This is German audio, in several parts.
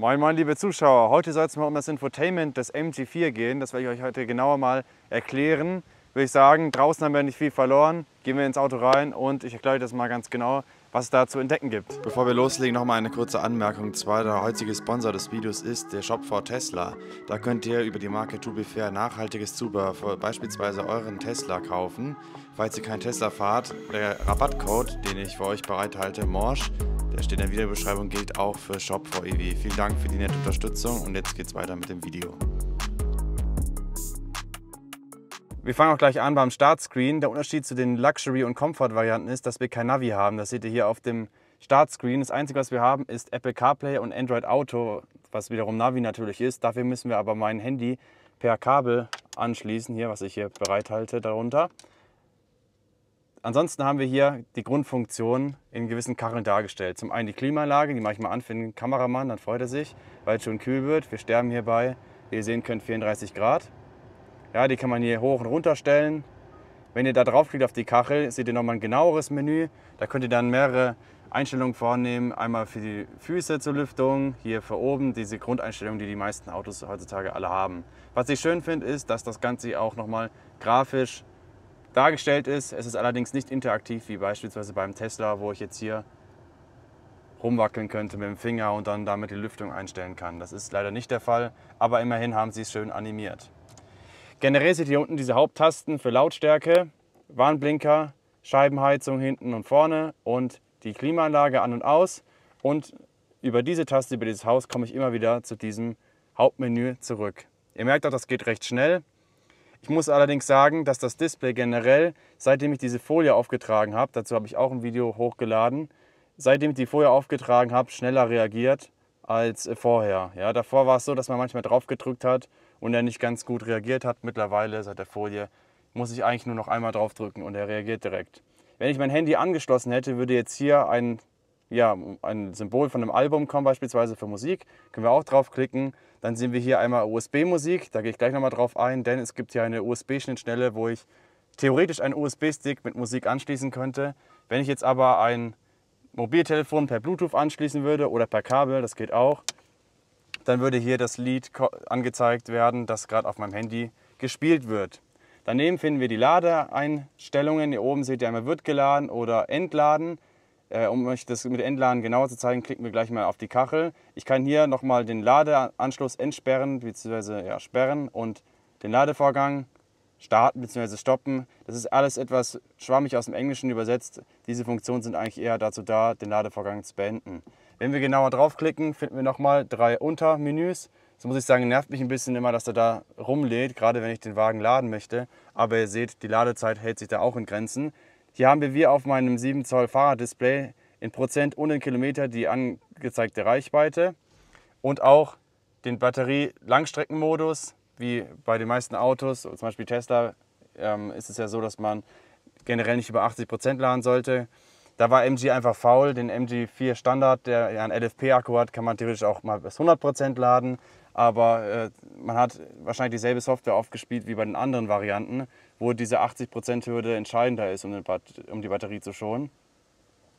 Moin moin liebe Zuschauer, heute soll es mal um das Infotainment des MG4 gehen, das werde ich euch heute genauer mal erklären. Würde ich sagen, draußen haben wir nicht viel verloren, gehen wir ins Auto rein und ich erkläre euch das mal ganz genau, was es da zu entdecken gibt. Bevor wir loslegen, nochmal eine kurze Anmerkung. Zwar der heutige Sponsor des Videos ist der Shop for Tesla. Da könnt ihr über die Marke To Be Fair nachhaltiges Zubehör für beispielsweise euren Tesla kaufen. Falls ihr keinen Tesla fahrt, der Rabattcode, den ich für euch bereithalte, Morsch, der steht in der Videobeschreibung, gilt auch für Shop for EV. Vielen Dank für die nette Unterstützung und jetzt geht's weiter mit dem Video. Wir fangen auch gleich an beim Startscreen. Der Unterschied zu den Luxury- und Comfort-Varianten ist, dass wir kein Navi haben. Das seht ihr hier auf dem Startscreen. Das Einzige, was wir haben, ist Apple CarPlay und Android Auto, was wiederum Navi natürlich ist. Dafür müssen wir aber mein Handy per Kabel anschließen, hier, was ich hier bereithalte darunter. Ansonsten haben wir hier die Grundfunktion in gewissen Kacheln dargestellt. Zum einen die Klimaanlage, die mache ich mal an für den Kameramann, dann freut er sich, weil es schon kühl wird. Wir sterben hierbei, wie ihr sehen könnt, 34 Grad. Ja, die kann man hier hoch und runter stellen. Wenn ihr da draufklickt auf die Kachel, seht ihr nochmal ein genaueres Menü. Da könnt ihr dann mehrere Einstellungen vornehmen. Einmal für die Füße zur Lüftung, hier für oben, diese Grundeinstellung, die die meisten Autos heutzutage alle haben. Was ich schön finde, ist, dass das Ganze auch nochmal grafisch dargestellt ist. Es ist allerdings nicht interaktiv, wie beispielsweise beim Tesla, wo ich jetzt hier rumwackeln könnte mit dem Finger und dann damit die Lüftung einstellen kann. Das ist leider nicht der Fall, aber immerhin haben sie es schön animiert. Generell seht ihr unten diese Haupttasten für Lautstärke, Warnblinker, Scheibenheizung hinten und vorne und die Klimaanlage an und aus. Und über diese Taste, über dieses Haus, komme ich immer wieder zu diesem Hauptmenü zurück. Ihr merkt auch, das geht recht schnell. Ich muss allerdings sagen, dass das Display generell, seitdem ich diese Folie aufgetragen habe, dazu habe ich auch ein Video hochgeladen, seitdem ich die Folie aufgetragen habe, schneller reagiert als vorher. Ja, davor war es so, dass man manchmal drauf gedrückt hat und er nicht ganz gut reagiert hat. Mittlerweile seit der Folie muss ich eigentlich nur noch einmal draufdrücken und er reagiert direkt. Wenn ich mein Handy angeschlossen hätte, würde jetzt hier ein, ja, ein Symbol von einem Album kommen, beispielsweise für Musik. Können wir auch draufklicken. Dann sehen wir hier einmal USB-Musik. Da gehe ich gleich nochmal drauf ein, denn es gibt hier eine USB-Schnittstelle, wo ich theoretisch einen USB-Stick mit Musik anschließen könnte. Wenn ich jetzt aber ein Mobiltelefon per Bluetooth anschließen würde oder per Kabel, das geht auch, dann würde hier das Lied angezeigt werden, das gerade auf meinem Handy gespielt wird. Daneben finden wir die Ladeeinstellungen. Hier oben seht ihr einmal wird geladen oder entladen. Äh, um euch das mit Entladen genauer zu zeigen, klicken wir gleich mal auf die Kachel. Ich kann hier nochmal den Ladeanschluss entsperren bzw. Ja, sperren und den Ladevorgang starten bzw. stoppen. Das ist alles etwas schwammig aus dem Englischen übersetzt. Diese Funktionen sind eigentlich eher dazu da, den Ladevorgang zu beenden. Wenn wir genauer draufklicken, finden wir nochmal drei Untermenüs. Das muss ich sagen, nervt mich ein bisschen immer, dass er da rumlädt, gerade wenn ich den Wagen laden möchte. Aber ihr seht, die Ladezeit hält sich da auch in Grenzen. Hier haben wir wie auf meinem 7 Zoll Fahrraddisplay in Prozent und in Kilometer die angezeigte Reichweite und auch den Batterie-Langstreckenmodus. Wie bei den meisten Autos, zum Beispiel Tesla, ähm, ist es ja so, dass man generell nicht über 80 Prozent laden sollte. Da war MG einfach faul. Den MG4 Standard, der ja einen LFP-Akku hat, kann man theoretisch auch mal bis 100% laden. Aber äh, man hat wahrscheinlich dieselbe Software aufgespielt wie bei den anderen Varianten, wo diese 80%-Hürde entscheidender ist, um, um, die Batterie zu schonen.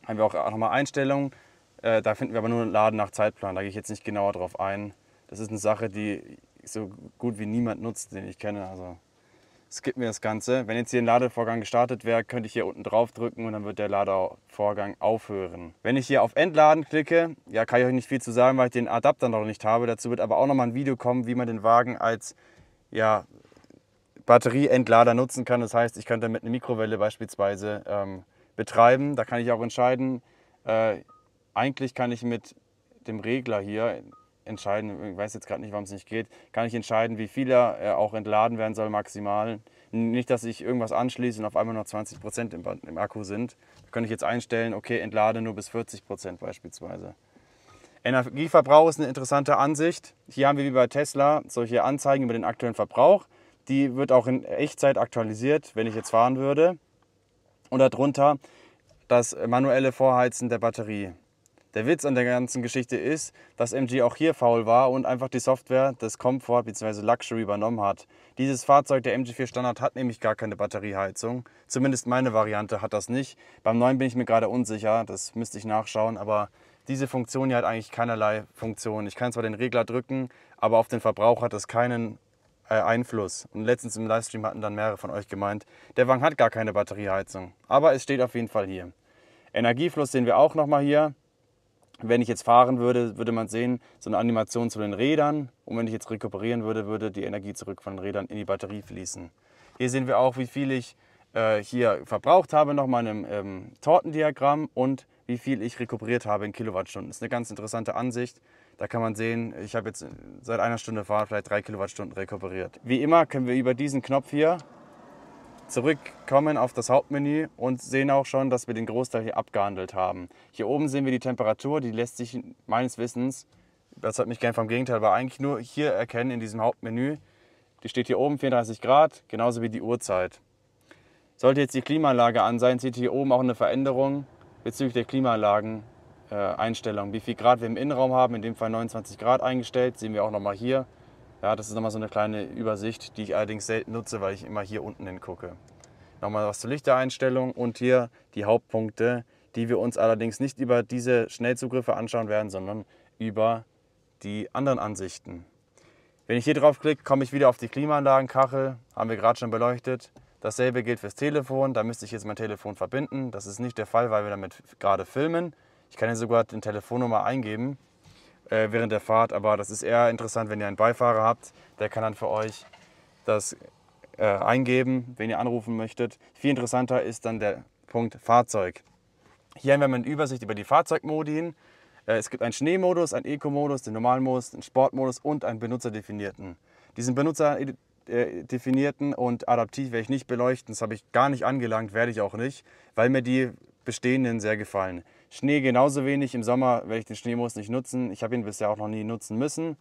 Haben wir auch nochmal Einstellungen. Äh, da finden wir aber nur Laden nach Zeitplan. Da gehe ich jetzt nicht genauer drauf ein. Das ist eine Sache, die so gut wie niemand nutzt, den ich kenne. Also skippen wir das Ganze. Wenn jetzt hier ein Ladevorgang gestartet wäre, könnte ich hier unten drauf drücken und dann wird der Ladevorgang aufhören. Wenn ich hier auf Entladen klicke, ja, kann ich euch nicht viel zu sagen, weil ich den Adapter noch nicht habe. Dazu wird aber auch nochmal ein Video kommen, wie man den Wagen als ja, Batterieentlader nutzen kann. Das heißt, ich könnte damit eine Mikrowelle beispielsweise ähm, betreiben. Da kann ich auch entscheiden, äh, eigentlich kann ich mit dem Regler hier entscheiden, ich weiß jetzt gerade nicht, warum es nicht geht, kann ich entscheiden, wie viel er auch entladen werden soll maximal. Nicht, dass ich irgendwas anschließe und auf einmal nur 20 Prozent im, im Akku sind. Da könnte ich jetzt einstellen, okay, entlade nur bis 40 Prozent beispielsweise. Energieverbrauch ist eine interessante Ansicht. Hier haben wir wie bei Tesla solche Anzeigen über den aktuellen Verbrauch. Die wird auch in Echtzeit aktualisiert, wenn ich jetzt fahren würde. Und darunter das manuelle Vorheizen der Batterie. Der Witz an der ganzen Geschichte ist, dass MG auch hier faul war und einfach die Software des Comfort bzw. Luxury übernommen hat. Dieses Fahrzeug, der MG4 Standard, hat nämlich gar keine Batterieheizung. Zumindest meine Variante hat das nicht. Beim neuen bin ich mir gerade unsicher, das müsste ich nachschauen, aber diese Funktion hier hat eigentlich keinerlei Funktion. Ich kann zwar den Regler drücken, aber auf den Verbrauch hat das keinen äh, Einfluss. Und letztens im Livestream hatten dann mehrere von euch gemeint, der Wagen hat gar keine Batterieheizung. Aber es steht auf jeden Fall hier. Energiefluss sehen wir auch nochmal hier. Wenn ich jetzt fahren würde, würde man sehen, so eine Animation zu den Rädern. Und wenn ich jetzt rekuperieren würde, würde die Energie zurück von den Rädern in die Batterie fließen. Hier sehen wir auch, wie viel ich äh, hier verbraucht habe, nochmal in einem ähm, Tortendiagramm und wie viel ich rekuperiert habe in Kilowattstunden. Das ist eine ganz interessante Ansicht. Da kann man sehen, ich habe jetzt seit einer Stunde Fahrt vielleicht drei Kilowattstunden rekuperiert. Wie immer können wir über diesen Knopf hier zurückkommen auf das Hauptmenü und sehen auch schon, dass wir den Großteil hier abgehandelt haben. Hier oben sehen wir die Temperatur, die lässt sich meines Wissens, das hat mich gern vom Gegenteil, aber eigentlich nur hier erkennen in diesem Hauptmenü. Die steht hier oben 34 Grad, genauso wie die Uhrzeit. Sollte jetzt die Klimaanlage an sein, sieht hier oben auch eine Veränderung bezüglich der Klimaanlageneinstellung. Wie viel Grad wir im Innenraum haben, in dem Fall 29 Grad eingestellt, sehen wir auch nochmal hier. Ja, das ist nochmal so eine kleine Übersicht, die ich allerdings selten nutze, weil ich immer hier unten hingucke. Nochmal was zur Lichtereinstellung und hier die Hauptpunkte, die wir uns allerdings nicht über diese Schnellzugriffe anschauen werden, sondern über die anderen Ansichten. Wenn ich hier drauf klicke, komme ich wieder auf die Klimaanlagenkachel, haben wir gerade schon beleuchtet. Dasselbe gilt fürs Telefon, da müsste ich jetzt mein Telefon verbinden. Das ist nicht der Fall, weil wir damit gerade filmen. Ich kann hier sogar die Telefonnummer eingeben äh, während der Fahrt. Aber das ist eher interessant, wenn ihr einen Beifahrer habt, der kann dann für euch das äh, eingeben, wenn ihr anrufen möchtet. Viel interessanter ist dann der Punkt Fahrzeug. Hier haben wir eine Übersicht über die Fahrzeugmodi. Äh, es gibt einen Schneemodus, einen Eco-Modus, den Normalmodus, Modus, den Sportmodus und einen benutzerdefinierten. Diesen benutzerdefinierten und adaptiv werde ich nicht beleuchten. Das habe ich gar nicht angelangt, werde ich auch nicht, weil mir die bestehenden sehr gefallen. Schnee genauso wenig. Im Sommer werde ich den Schneemoos nicht nutzen. Ich habe ihn bisher auch noch nie nutzen müssen.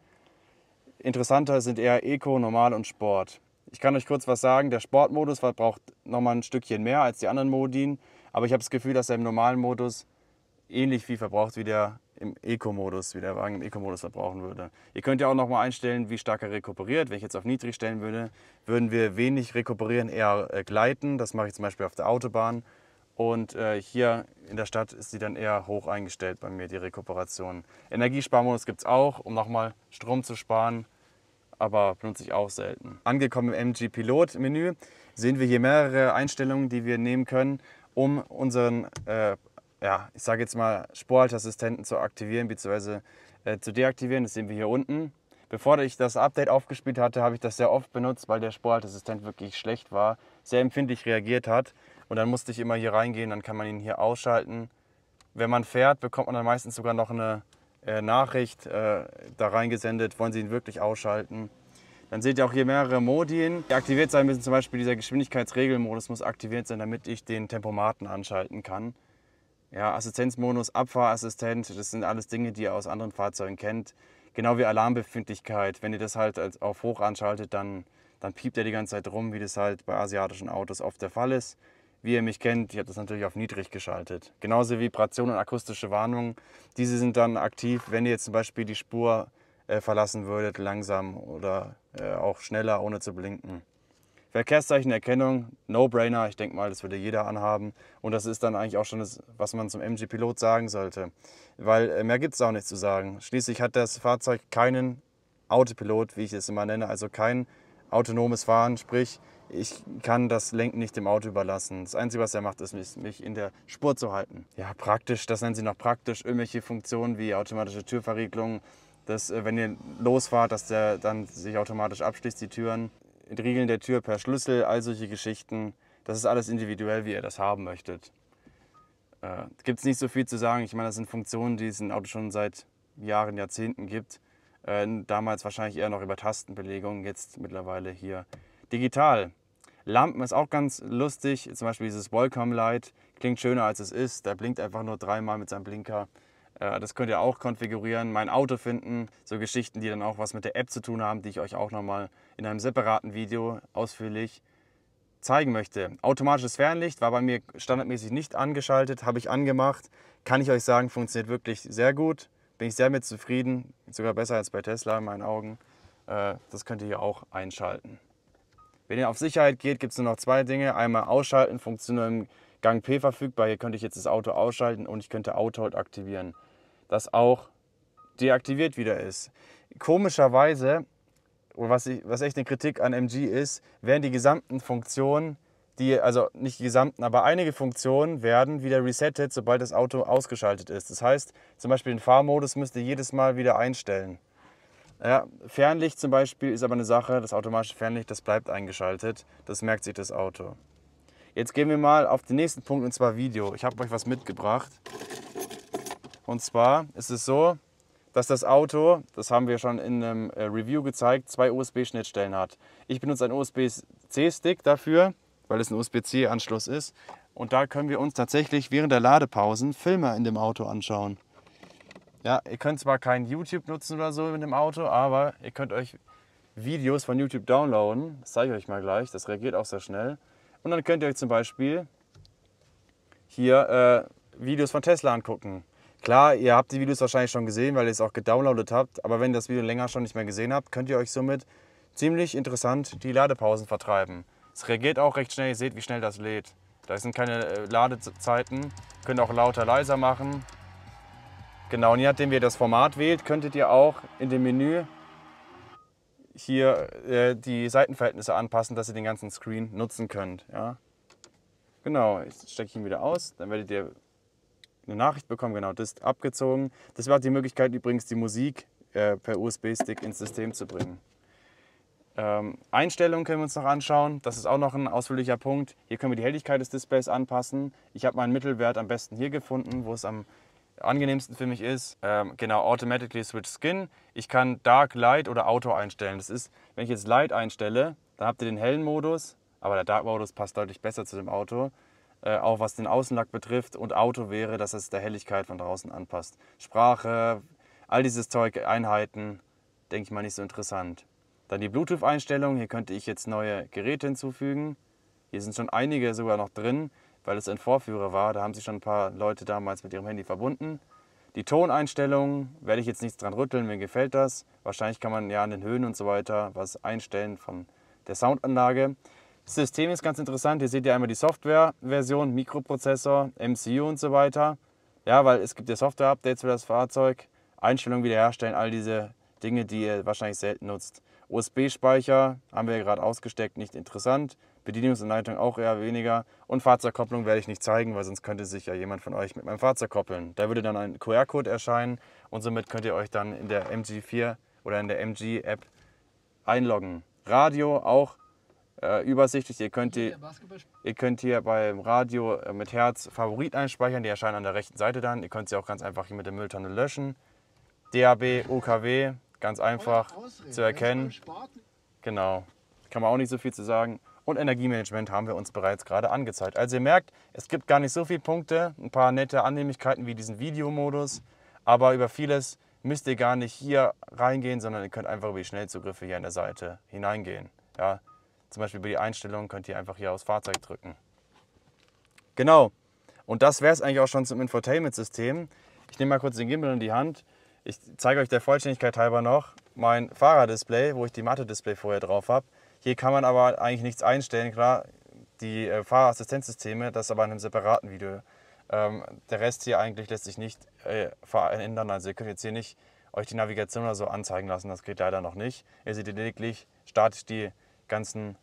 Interessanter sind eher Eco, Normal und Sport. Ich kann euch kurz was sagen. Der Sportmodus braucht nochmal ein Stückchen mehr als die anderen Modien. Aber ich habe das Gefühl, dass er im normalen Modus ähnlich viel verbraucht wie der im Eco-Modus, wie der Wagen im Eco-Modus verbrauchen würde. Ihr könnt ja auch nochmal einstellen, wie stark er rekuperiert. Wenn ich jetzt auf niedrig stellen würde, würden wir wenig rekuperieren, eher äh, gleiten. Das mache ich zum Beispiel auf der Autobahn. Und äh, hier in der Stadt ist sie dann eher hoch eingestellt bei mir, die Rekuperation. Energiesparmodus gibt es auch, um nochmal Strom zu sparen, aber benutze ich auch selten. Angekommen im MG Pilot Menü sehen wir hier mehrere Einstellungen, die wir nehmen können, um unseren, äh, ja, ich sage jetzt mal, Sporhalteassistenten zu aktivieren bzw. Äh, zu deaktivieren. Das sehen wir hier unten. Bevor ich das Update aufgespielt hatte, habe ich das sehr oft benutzt, weil der Sporhalteassistent wirklich schlecht war, sehr empfindlich reagiert hat und dann musste ich immer hier reingehen, dann kann man ihn hier ausschalten. Wenn man fährt, bekommt man dann meistens sogar noch eine äh, Nachricht äh, da reingesendet, wollen Sie ihn wirklich ausschalten. Dann seht ihr auch hier mehrere Modi, die aktiviert sein müssen. Zum Beispiel dieser Geschwindigkeitsregelmodus muss aktiviert sein, damit ich den Tempomaten anschalten kann. Ja, Assistenzmodus, Abfahrassistent, das sind alles Dinge, die ihr aus anderen Fahrzeugen kennt. Genau wie Alarmbefindlichkeit. Wenn ihr das halt auf hoch anschaltet, dann, dann piept er die ganze Zeit rum, wie das halt bei asiatischen Autos oft der Fall ist. Wie ihr mich kennt, ich habe das natürlich auf niedrig geschaltet. Genauso Vibrationen und akustische Warnungen. Diese sind dann aktiv, wenn ihr jetzt zum Beispiel die Spur äh, verlassen würdet, langsam oder äh, auch schneller, ohne zu blinken. Verkehrszeichenerkennung, No-Brainer, ich denke mal, das würde jeder anhaben. Und das ist dann eigentlich auch schon das, was man zum MG-Pilot sagen sollte. Weil äh, mehr gibt es auch nicht zu sagen. Schließlich hat das Fahrzeug keinen Autopilot, wie ich es immer nenne, also kein autonomes Fahren, sprich, ich kann das Lenken nicht dem Auto überlassen. Das Einzige, was er macht, ist, mich, in der Spur zu halten. Ja, praktisch, das nennen sie noch praktisch. Irgendwelche Funktionen wie automatische Türverriegelung, dass, äh, wenn ihr losfahrt, dass der dann sich automatisch abschließt, die Türen. Riegeln der Tür per Schlüssel, all solche Geschichten. Das ist alles individuell, wie ihr das haben möchtet. Äh, gibt es nicht so viel zu sagen. Ich meine, das sind Funktionen, die es in Auto schon seit Jahren, Jahrzehnten gibt. Äh, damals wahrscheinlich eher noch über Tastenbelegungen, jetzt mittlerweile hier digital. Lampen ist auch ganz lustig, zum Beispiel dieses Welcome Light, klingt schöner als es ist, der blinkt einfach nur dreimal mit seinem Blinker. Äh, das könnt ihr auch konfigurieren, mein Auto finden, so Geschichten, die dann auch was mit der App zu tun haben, die ich euch auch nochmal in einem separaten Video ausführlich zeigen möchte. Automatisches Fernlicht war bei mir standardmäßig nicht angeschaltet, habe ich angemacht. Kann ich euch sagen, funktioniert wirklich sehr gut. Bin ich sehr mit zufrieden, sogar besser als bei Tesla in meinen Augen. Äh, das könnt ihr hier auch einschalten. Wenn ihr auf Sicherheit geht, gibt es nur noch zwei Dinge. Einmal ausschalten, funktioniert im Gang P verfügbar. Hier könnte ich jetzt das Auto ausschalten und ich könnte auto Autohold halt aktivieren. Das auch deaktiviert wieder ist. Komischerweise, was, ich, was echt eine Kritik an MG ist, werden die gesamten Funktionen, die, also nicht die gesamten, aber einige Funktionen werden wieder resettet, sobald das Auto ausgeschaltet ist. Das heißt, zum Beispiel den Fahrmodus müsst ihr jedes Mal wieder einstellen. Ja, Fernlicht zum Beispiel ist aber eine Sache, das automatische Fernlicht, das bleibt eingeschaltet, das merkt sich das Auto. Jetzt gehen wir mal auf den nächsten Punkt und zwar Video. Ich habe euch was mitgebracht. Und zwar ist es so, dass das Auto, das haben wir schon in einem äh, Review gezeigt, zwei USB-Schnittstellen hat. Ich benutze einen USB-C-Stick dafür, weil es ein USB-C-Anschluss ist. Und da können wir uns tatsächlich während der Ladepausen Filme in dem Auto anschauen. Ja, ihr könnt zwar kein YouTube nutzen oder so mit dem Auto, aber ihr könnt euch Videos von YouTube downloaden. Das zeige ich euch mal gleich. Das reagiert auch sehr schnell. Und dann könnt ihr euch zum Beispiel hier äh, Videos von Tesla angucken. Klar, ihr habt die Videos wahrscheinlich schon gesehen, weil ihr es auch gedownloadet habt. Aber wenn ihr das Video länger schon nicht mehr gesehen habt, könnt ihr euch somit ziemlich interessant die Ladepausen vertreiben. Es reagiert auch recht schnell. Ihr seht, wie schnell das lädt. Da sind keine äh, Ladezeiten. Könnt auch lauter, leiser machen. Genau, und je nachdem, wie ihr das Format wählt, könntet ihr auch in dem Menü hier äh, die Seitenverhältnisse anpassen, dass ihr den ganzen Screen nutzen könnt. Ja? Genau, jetzt stecke ich ihn wieder aus, dann werdet ihr eine Nachricht bekommen, genau, das ist abgezogen. Das war die Möglichkeit übrigens, die Musik äh, per USB-Stick ins System zu bringen. Ähm, Einstellungen können wir uns noch anschauen. Das ist auch noch ein ausführlicher Punkt. Hier können wir die Helligkeit des Displays anpassen. Ich habe meinen Mittelwert am besten hier gefunden, wo es am angenehmsten für mich ist, ähm, genau, Automatically Switch Skin. Ich kann Dark, Light oder Auto einstellen. Das ist, wenn ich jetzt Light einstelle, dann habt ihr den hellen Modus, aber der Dark Modus passt deutlich besser zu dem Auto. Äh, auch was den Außenlack betrifft und Auto wäre, dass es der Helligkeit von draußen anpasst. Sprache, all dieses Zeug, Einheiten, denke ich mal nicht so interessant. Dann die Bluetooth-Einstellung, hier könnte ich jetzt neue Geräte hinzufügen. Hier sind schon einige sogar noch drin weil es ein Vorführer war. Da haben sich schon ein paar Leute damals mit ihrem Handy verbunden. Die Toneinstellungen werde ich jetzt nichts dran rütteln, mir gefällt das. Wahrscheinlich kann man ja an den Höhen und so weiter was einstellen von der Soundanlage. Das System ist ganz interessant. Hier seht ihr einmal die Softwareversion, Mikroprozessor, MCU und so weiter. Ja, weil es gibt ja Software-Updates für das Fahrzeug, Einstellungen wiederherstellen, all diese Dinge, die ihr wahrscheinlich selten nutzt. USB-Speicher haben wir gerade ausgesteckt, nicht interessant. Bedienungsanleitung auch eher weniger. Und Fahrzeugkopplung werde ich nicht zeigen, weil sonst könnte sich ja jemand von euch mit meinem Fahrzeug koppeln. Da würde dann ein QR-Code erscheinen und somit könnt ihr euch dann in der MG4 oder in der MG-App einloggen. Radio auch äh, übersichtlich. Ihr könnt, die, ihr könnt hier beim Radio äh, mit Herz Favorit einspeichern. Die erscheinen an der rechten Seite dann. Ihr könnt sie auch ganz einfach hier mit der Mülltonne löschen. DAB, OKW, ganz einfach zu erkennen. Genau, kann man auch nicht so viel zu sagen und Energiemanagement haben wir uns bereits gerade angezeigt. Also ihr merkt, es gibt gar nicht so viele Punkte, ein paar nette Annehmlichkeiten wie diesen Videomodus, aber über vieles müsst ihr gar nicht hier reingehen, sondern ihr könnt einfach über die Schnellzugriffe hier an der Seite hineingehen. Ja, zum Beispiel über die Einstellungen könnt ihr einfach hier aufs Fahrzeug drücken. Genau, und das wäre es eigentlich auch schon zum Infotainment-System. Ich nehme mal kurz den Gimbal in die Hand. Ich zeige euch der Vollständigkeit halber noch mein Fahrerdisplay, wo ich die mathe display vorher drauf habe. Hier kann man aber eigentlich nichts einstellen, klar, die äh, Fahrerassistenzsysteme, das aber in einem separaten Video. Ähm, der Rest hier eigentlich lässt sich nicht äh, verändern, also ihr könnt jetzt hier nicht euch die Navigation oder so anzeigen lassen, das geht leider noch nicht. Ihr seht lediglich statisch die ganzen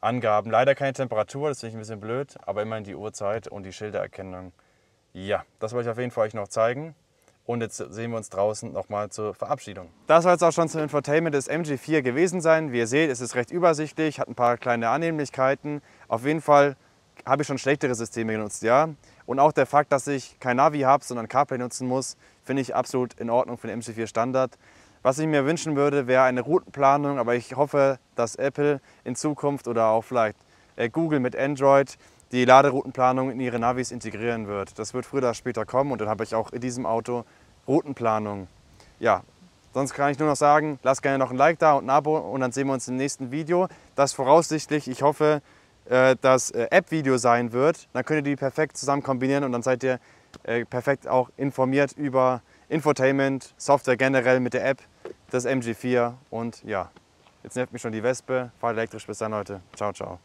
Angaben. Leider keine Temperatur, das finde ich ein bisschen blöd, aber immerhin die Uhrzeit und die Schildererkennung. Ja, das wollte ich auf jeden Fall euch noch zeigen. Und jetzt sehen wir uns draußen nochmal zur Verabschiedung. Das soll es auch schon zum Infotainment des MG4 gewesen sein. Wie ihr seht, ist es recht übersichtlich, hat ein paar kleine Annehmlichkeiten. Auf jeden Fall habe ich schon schlechtere Systeme genutzt, ja. Und auch der Fakt, dass ich kein Navi habe, sondern CarPlay nutzen muss, finde ich absolut in Ordnung für den MC4 Standard. Was ich mir wünschen würde, wäre eine Routenplanung, aber ich hoffe, dass Apple in Zukunft oder auch vielleicht äh, Google mit Android die Laderoutenplanung in ihre Navis integrieren wird. Das wird früher oder später kommen und dann habe ich auch in diesem Auto Routenplanung. Ja, sonst kann ich nur noch sagen, lasst gerne noch ein Like da und ein Abo und dann sehen wir uns im nächsten Video. Das voraussichtlich, ich hoffe, äh, das äh, App-Video sein wird. Dann könnt ihr die perfekt zusammen kombinieren und dann seid ihr äh, perfekt auch informiert über Infotainment, Software generell mit der App, das MG4 und ja, jetzt nervt mich schon die Wespe. Fahrt elektrisch, bis dann Leute. Ciao, ciao.